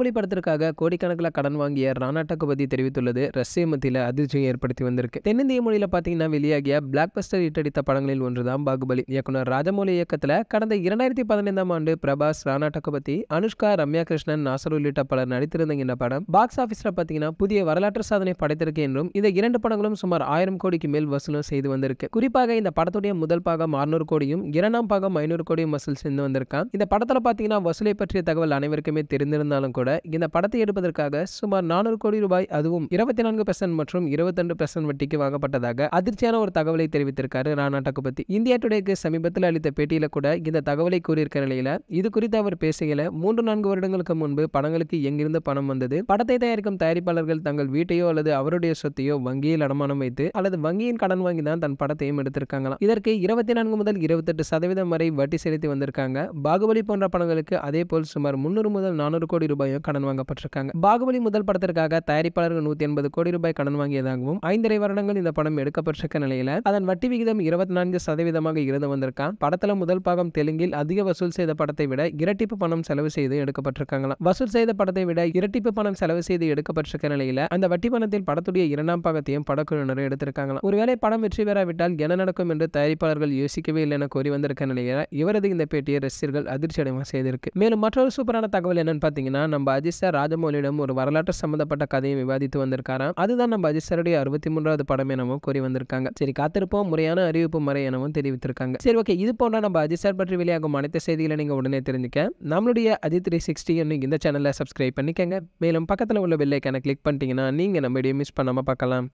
மொழி படத்திற்காக கோடிக்கணக்கில் கடன் வாங்கிய ராணா டக்குபதி தெரிவித்துள்ளது ரஷ்ய மத்தியில் அதிர்ச்சியை ஏற்படுத்தி வந்திருக்கு தென்னிந்திய மொழியில் பார்த்தீங்கன்னா வெளியாகிய பிளாக் பஸ்டர் இட்டடித்த படங்களில் ஒன்றுதான் பாகுபலி இயக்குனர் ராஜமௌலி இயக்கத்தில் கடந்த இரண்டாயிரத்தி பதினைந்தாம் ஆண்டு பிரபாஸ் ராணா டக்குபதி அனுஷ்கா ரம்யா கிருஷ்ணன் நாசர் உள்ளிட்ட பலர் நடித்திருந்த இந்த படம் பாக்ஸ் ஆஃபீஸில் பார்த்தீங்கன்னா புதிய வரலாற்று சாதனை படைத்திருக்கு என்றும் இந்த இரண்டு படங்களும் சுமார் ஆயிரம் கோடிக்கு மேல் வசூலும் செய்து வந்திருக்கு குறிப்பாக இந்த படத்துடைய முதல் பாகம் அறுநூறு கோடியும் இரண்டாம் பாகம் ஐநூறு கோடியும் வசூல் சேர்ந்து வந்திருக்கான் இந்த படத்தில் பார்த்தீங்கன்னா வசூலை பற்றிய தகவல் அனைவருக்குமே தெரிந்திருந்தாலும் கூட கூட இந்த படத்தை எடுப்பதற்காக சுமார் நானூறு கோடி ரூபாய் அதுவும் இருபத்தி நான்கு பெர்சென்ட் மற்றும் ரெண்டு பெர்சென்ட் வட்டிக்கு வாங்கப்பட்டதாக அதிர்ச்சியான ஒரு தகவலை தெரிவித்திருக்காரு ராணா டக்குபத்தி இந்தியா டுடேக்கு சமீபத்தில் அளித்த பேட்டியில கூட இந்த தகவலை கூறியிருக்க நிலையில இது குறித்து அவர் பேசுகையில மூன்று நான்கு வருடங்களுக்கு முன்பு படங்களுக்கு எங்கிருந்து பணம் வந்தது படத்தை தயாரிக்கும் தயாரிப்பாளர்கள் தங்கள் வீட்டையோ அல்லது அவருடைய சொத்தையோ வங்கியில் அடமானம் வைத்து அல்லது வங்கியின் கடன் வாங்கி தான் தன் படத்தையும் எடுத்திருக்காங்களாம் இதற்கு இருபத்தி நான்கு முதல் இருபத்தெட்டு சதவீதம் வரை வட்டி செலுத்தி வந்திருக்காங்க பாகுபலி போன்ற படங்களுக்கு அதே போல் சுமார் முன்னூறு முதல் நானூறு கோடி ரூபாயும் கடன் வாங்கப்பட்டிருக்காங்க பாகுபலி முதல் படத்திற்காக தயாரிப்பாளர்கள் நூத்தி எண்பது கோடி ரூபாய் கடன் வாங்கியதாகவும் ஐந்தரை வருடங்கள் இந்த படம் எடுக்கப்பட்டிருக்க நிலையில அதன் வட்டி விகிதம் இருபத்தி நான்கு சதவீதமாக இருந்து வந்திருக்கான் படத்துல முதல் பாகம் தெலுங்கில் அதிக வசூல் செய்த படத்தை விட இரட்டிப்பு பணம் செலவு செய்து எடுக்கப்பட்டிருக்காங்களாம் வசூல் செய்த படத்தை விட இரட்டிப்பு பணம் செலவு செய்து எடுக்கப்பட்டிருக்க நிலையில அந்த வட்டி பணத்தில் படத்துடைய இரண்டாம் பாகத்தையும் படக்குழுவினர் எடுத்திருக்காங்களாம் ஒருவேளை படம் வெற்றி பெறாவிட்டால் என்ன நடக்கும் என்று தயாரிப்பாளர்கள் யோசிக்கவே இல்லை என கோரி வந்திருக்க நிலையில இவரது இந்த பேட்டியை ரசிகர்கள் அதிர்ச்சி அடைவா செய்திருக்கு மேலும் மற்றொரு சூப்பரான தகவல் என்னன்னு பாத்தீங்கன்னா நம்ம நம்ம அஜித் சார் ராஜமௌலியிடம் ஒரு வரலாற்று சம்மந்தப்பட்ட கதையும் விவாதித்து வந்திருக்காராம் அதுதான் நம்ம அஜித் சாருடைய அறுபத்தி மூன்றாவது படம் எனவும் கூறி வந்திருக்காங்க சரி காத்திருப்போம் முறையான அறிவிப்பு முறை எனவும் தெரிவித்திருக்காங்க சரி ஓகே இது போன்ற நம்ம அஜித் சார் பற்றி வெளியாகும் அனைத்து செய்திகளை நீங்கள் உடனே தெரிஞ்சுக்க நம்மளுடைய அஜித் த்ரீ சிக்ஸ்டி இன்னைக்கு இந்த சேனலை சப்ஸ்கிரைப் பண்ணிக்கங்க மேலும் பக்கத்தில் உள்ள வெள்ளைக்கான கிளிக் பண்ணிட்டீங்கன்னா நீங்கள் நம்ம வீடியோ மிஸ் பண்ணாமல் பார்க்கலாம்